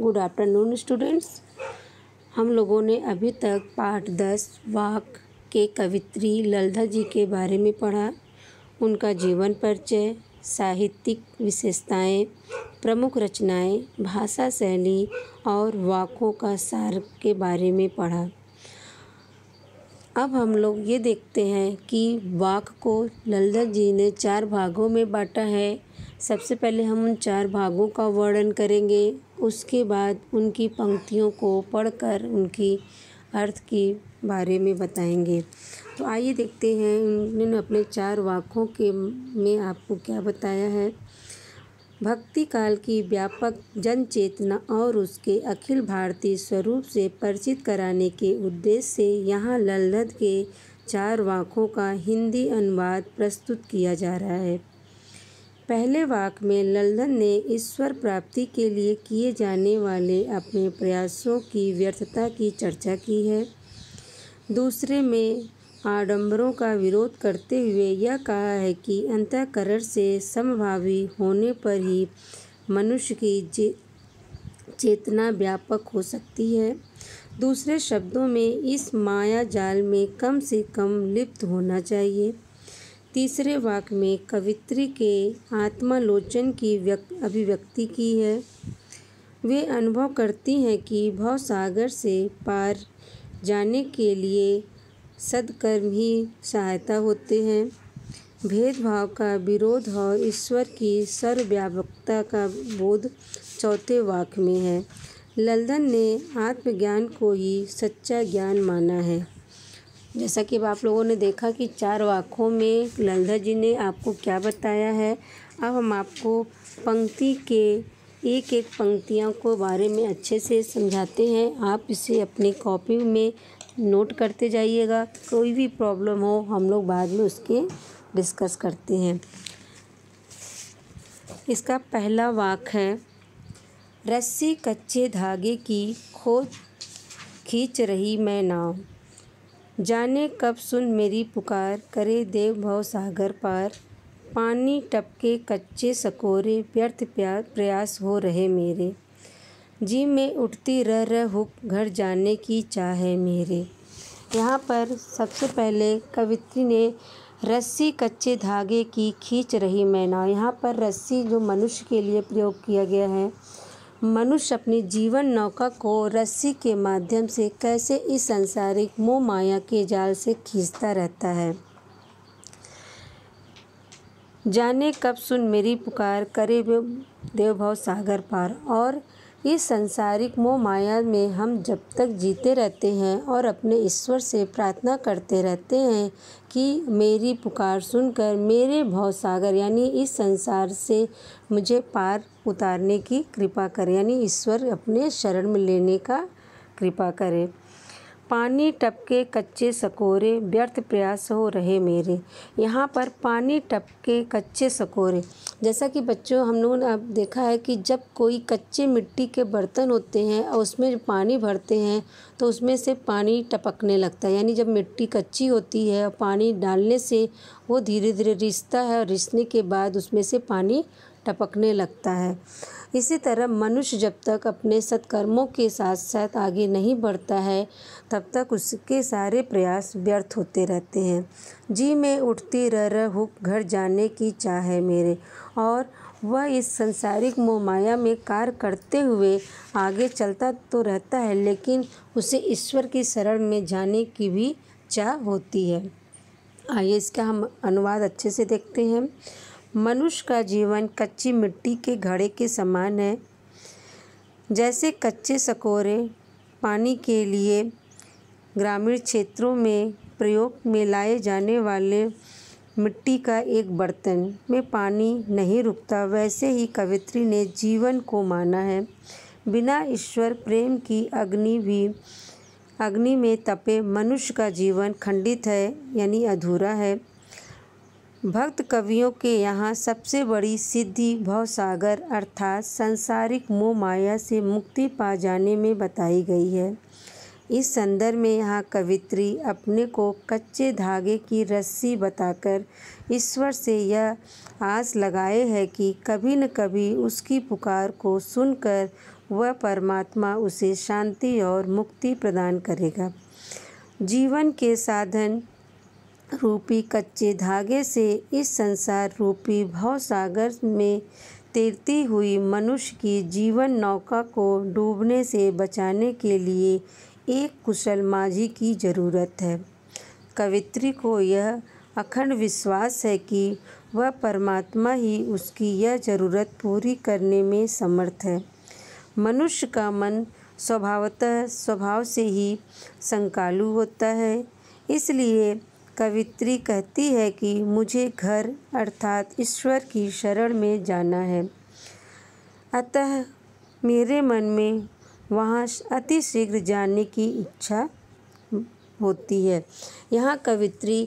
good afternoon students हम लोगों ने अभी तक पाठ दस वाक के कवित्री ललधा जी के बारे में पढ़ा उनका जीवन परिचय साहित्यिक विशेषताएं, प्रमुख रचनाएं, भाषा शैली और वाकों का सार के बारे में पढ़ा अब हम लोग ये देखते हैं कि वाक को ललधा जी ने चार भागों में बांटा है सबसे पहले हम उन चार भागों का वर्णन करेंगे उसके बाद उनकी पंक्तियों को पढ़कर उनकी अर्थ के बारे में बताएंगे तो आइए देखते हैं उन्होंने अपने चार वाक्यों के में आपको क्या बताया है भक्ति काल की व्यापक जन चेतना और उसके अखिल भारतीय स्वरूप से परिचित कराने के उद्देश्य से यहाँ लल्लद के चार वाक्यों का हिंदी अनुवाद प्रस्तुत किया जा रहा है पहले वाक में लल्लन ने ईश्वर प्राप्ति के लिए किए जाने वाले अपने प्रयासों की व्यर्थता की चर्चा की है दूसरे में आडंबरों का विरोध करते हुए यह कहा है कि अंतकरण से समभावी होने पर ही मनुष्य की चेतना व्यापक हो सकती है दूसरे शब्दों में इस माया जाल में कम से कम लिप्त होना चाहिए तीसरे वाक्य में कवित्री के आत्मालोचन की अभिव्यक्ति की है वे अनुभव करती हैं कि सागर से पार जाने के लिए सदकर्म ही सहायता होते हैं भेदभाव का विरोध और ईश्वर की सर्वव्यापकता का बोध चौथे वाक्य में है लल्दन ने आत्मज्ञान को ही सच्चा ज्ञान माना है जैसा कि आप लोगों ने देखा कि चार वाक्यों में ललधा जी ने आपको क्या बताया है अब हम आपको पंक्ति के एक एक पंक्तियों को बारे में अच्छे से समझाते हैं आप इसे अपनी कॉपी में नोट करते जाइएगा कोई भी प्रॉब्लम हो हम लोग बाद में उसके डिस्कस करते हैं इसका पहला वाक है रस्सी कच्चे धागे की खोज खींच रही मैं नाव जाने कब सुन मेरी पुकार करे देव भव सागर पार पानी टपके कच्चे सकोरे व्यर्थ प्यार प्रयास हो रहे मेरे जी में उठती रह रह हुक घर जाने की चाह है मेरे यहाँ पर सबसे पहले कवित्री ने रस्सी कच्चे धागे की खींच रही मैना यहाँ पर रस्सी जो मनुष्य के लिए प्रयोग किया गया है मनुष्य अपनी जीवन नौका को रस्सी के माध्यम से कैसे इस संसारिक मोह माया के जाल से खींचता रहता है जाने कब सुन मेरी पुकार करे भाव सागर पार और इस संसारिक मोह माया में हम जब तक जीते रहते हैं और अपने ईश्वर से प्रार्थना करते रहते हैं कि मेरी पुकार सुनकर मेरे सागर यानी इस संसार से मुझे पार उतारने की कृपा करें यानी ईश्वर अपने शरण में लेने का कृपा करे पानी टपके कच्चे सकोरे व्यर्थ प्रयास हो रहे मेरे यहाँ पर पानी टपके कच्चे सकोरे जैसा कि बच्चों हम लोगों ने अब देखा है कि जब कोई कच्चे मिट्टी के बर्तन होते हैं और उसमें पानी भरते हैं तो उसमें से पानी टपकने लगता है यानी जब मिट्टी कच्ची होती है और पानी डालने से वो धीरे धीरे रिसता है और रिसने के बाद उसमें से पानी टपकने लगता है इसी तरह मनुष्य जब तक अपने सत्कर्मों के साथ साथ आगे नहीं बढ़ता है तब तक उसके सारे प्रयास व्यर्थ होते रहते हैं जी में उठती रह रह हुक घर जाने की चाह है मेरे और वह इस संसारिक मोहमाया में कार्य करते हुए आगे चलता तो रहता है लेकिन उसे ईश्वर की शरण में जाने की भी चाह होती है आइए इसका हम अनुवाद अच्छे से देखते हैं मनुष्य का जीवन कच्ची मिट्टी के घड़े के समान है जैसे कच्चे सकोरे पानी के लिए ग्रामीण क्षेत्रों में प्रयोग में लाए जाने वाले मिट्टी का एक बर्तन में पानी नहीं रुकता वैसे ही कवित्री ने जीवन को माना है बिना ईश्वर प्रेम की अग्नि भी अग्नि में तपे मनुष्य का जीवन खंडित है यानी अधूरा है भक्त कवियों के यहाँ सबसे बड़ी सिद्धि भवसागर अर्थात सांसारिक मोह माया से मुक्ति पा जाने में बताई गई है इस संदर्भ में यहाँ कवित्री अपने को कच्चे धागे की रस्सी बताकर ईश्वर से यह आस लगाए है कि कभी न कभी उसकी पुकार को सुनकर वह परमात्मा उसे शांति और मुक्ति प्रदान करेगा जीवन के साधन रूपी कच्चे धागे से इस संसार रूपी भवसागर में तैरती हुई मनुष्य की जीवन नौका को डूबने से बचाने के लिए एक कुशल माझी की जरूरत है कवित्री को यह अखंड विश्वास है कि वह परमात्मा ही उसकी यह जरूरत पूरी करने में समर्थ है मनुष्य का मन स्वभावतः स्वभाव से ही संकालु होता है इसलिए कवित्री कहती है कि मुझे घर अर्थात ईश्वर की शरण में जाना है अतः मेरे मन में वहाँ अति शीघ्र जाने की इच्छा होती है यहाँ कवित्री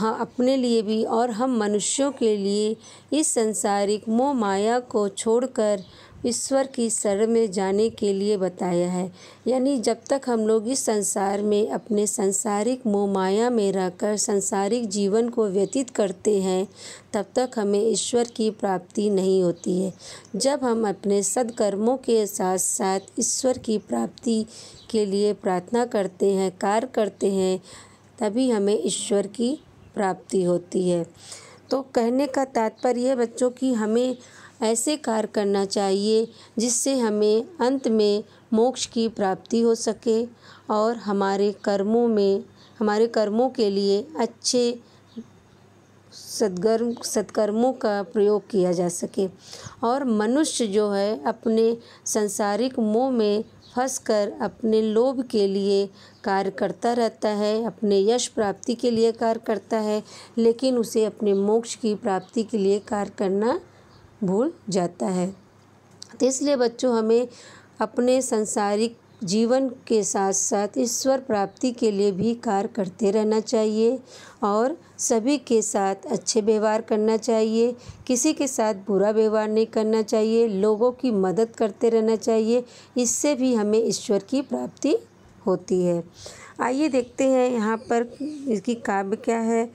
हाँ अपने लिए भी और हम मनुष्यों के लिए इस संसारिक मोह माया को छोड़कर ईश्वर की शरण में जाने के लिए बताया है यानी जब तक हम लोग इस संसार में अपने संसारिक मोमाया माया में रहकर संसारिक जीवन को व्यतीत करते हैं तब तक हमें ईश्वर की प्राप्ति नहीं होती है जब हम अपने सदकर्मों के साथ साथ ईश्वर की प्राप्ति के लिए प्रार्थना करते हैं कार्य करते हैं तभी हमें ईश्वर की प्राप्ति होती है तो कहने का तात्पर्य बच्चों की हमें ऐसे कार्य करना चाहिए जिससे हमें अंत में मोक्ष की प्राप्ति हो सके और हमारे कर्मों में हमारे कर्मों के लिए अच्छे सदगर्म सत्कर्मों का प्रयोग किया जा सके और मनुष्य जो है अपने संसारिक मोह में फंस कर अपने लोभ के लिए कार्य करता रहता है अपने यश प्राप्ति के लिए कार्य करता है लेकिन उसे अपने मोक्ष की प्राप्ति के लिए कार्य करना भूल जाता है तो इसलिए बच्चों हमें अपने संसारिक जीवन के साथ साथ ईश्वर प्राप्ति के लिए भी कार्य करते रहना चाहिए और सभी के साथ अच्छे व्यवहार करना चाहिए किसी के साथ बुरा व्यवहार नहीं करना चाहिए लोगों की मदद करते रहना चाहिए इससे भी हमें ईश्वर की प्राप्ति होती है आइए देखते हैं यहाँ पर इसकी काव्य क्या है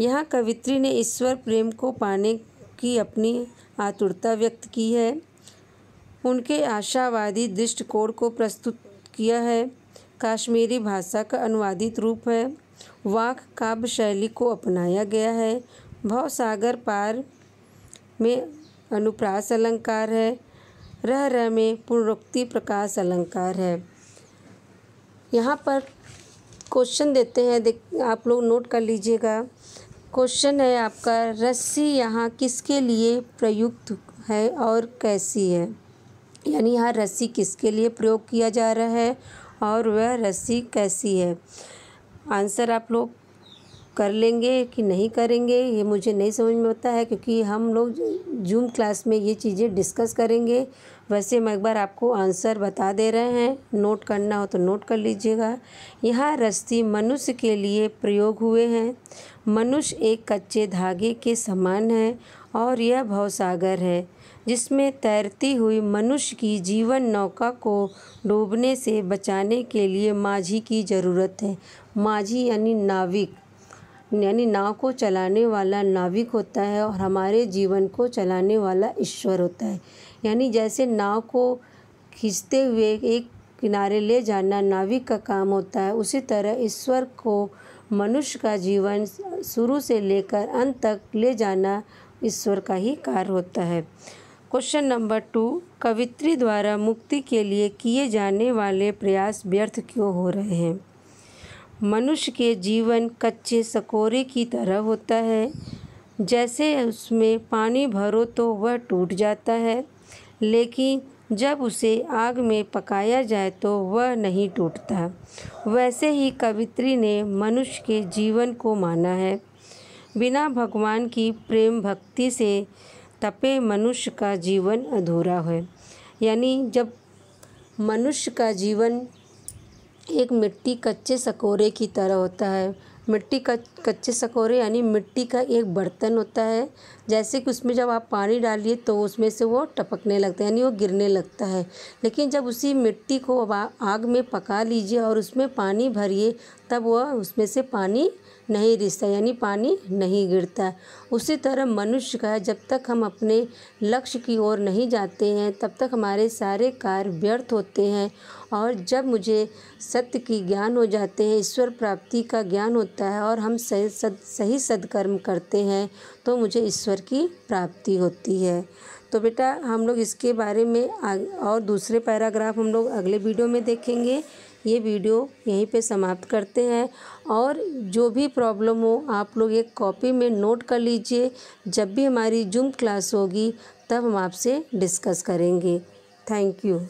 यहाँ कवित्री ने ईश्वर प्रेम को पाने की अपनी आतुरता व्यक्त की है उनके आशावादी दृष्टिकोण को प्रस्तुत किया है काश्मीरी भाषा का अनुवादित रूप है वाक काव्य शैली को अपनाया गया है भवसागर पार में अनुप्रास अलंकार है रह रह में पुनरुक्ति प्रकाश अलंकार है यहाँ पर क्वेश्चन देते हैं देख आप लोग नोट कर लीजिएगा क्वेश्चन है आपका रस्सी यहाँ किसके लिए प्रयुक्त है और कैसी है यानी यहाँ रस्सी किसके लिए प्रयोग किया जा रहा है और वह रस्सी कैसी है आंसर आप लोग कर लेंगे कि नहीं करेंगे ये मुझे नहीं समझ में आता है क्योंकि हम लोग जूम क्लास में ये चीज़ें डिस्कस करेंगे वैसे मैं एक बार आपको आंसर बता दे रहे हैं नोट करना हो तो नोट कर लीजिएगा यहाँ रस्ती मनुष्य के लिए प्रयोग हुए हैं मनुष्य एक कच्चे धागे के समान है और यह भवसागर है जिसमें तैरती हुई मनुष्य की जीवन नौका को डूबने से बचाने के लिए माझी की ज़रूरत है माझी यानी नाविक यानी नाव को चलाने वाला नाविक होता है और हमारे जीवन को चलाने वाला ईश्वर होता है यानी जैसे नाव को खींचते हुए एक किनारे ले जाना नाविक का काम होता है उसी तरह ईश्वर को मनुष्य का जीवन शुरू से लेकर अंत तक ले जाना ईश्वर का ही कार्य होता है क्वेश्चन नंबर टू कवित्री द्वारा मुक्ति के लिए किए जाने वाले प्रयास व्यर्थ क्यों हो रहे हैं मनुष्य के जीवन कच्चे सकोरे की तरह होता है जैसे उसमें पानी भरो तो वह टूट जाता है लेकिन जब उसे आग में पकाया जाए तो वह नहीं टूटता वैसे ही कवित्री ने मनुष्य के जीवन को माना है बिना भगवान की प्रेम भक्ति से तपे मनुष्य का जीवन अधूरा है यानी जब मनुष्य का जीवन एक मिट्टी कच्चे सकोरे की तरह होता है मिट्टी का कच्चे सकोरे यानी मिट्टी का एक बर्तन होता है जैसे कि उसमें जब आप पानी डालिए तो उसमें से वो टपकने लगता है यानी वो गिरने लगता है लेकिन जब उसी मिट्टी को आग में पका लीजिए और उसमें पानी भरिए तब वह उसमें से पानी नहीं रिसता यानी पानी नहीं गिरता उसी तरह मनुष्य का जब तक हम अपने लक्ष्य की ओर नहीं जाते हैं तब तक हमारे सारे कार्य व्यर्थ होते हैं और जब मुझे सत्य की ज्ञान हो जाते हैं ईश्वर प्राप्ति का ज्ञान होता है और हम सही सद सही सदकर्म करते हैं तो मुझे ईश्वर की प्राप्ति होती है तो बेटा हम लोग इसके बारे में और दूसरे पैराग्राफ हम लोग अगले वीडियो में देखेंगे ये वीडियो यहीं पे समाप्त करते हैं और जो भी प्रॉब्लम हो आप लोग एक कॉपी में नोट कर लीजिए जब भी हमारी जूम क्लास होगी तब हम आपसे डिस्कस करेंगे थैंक यू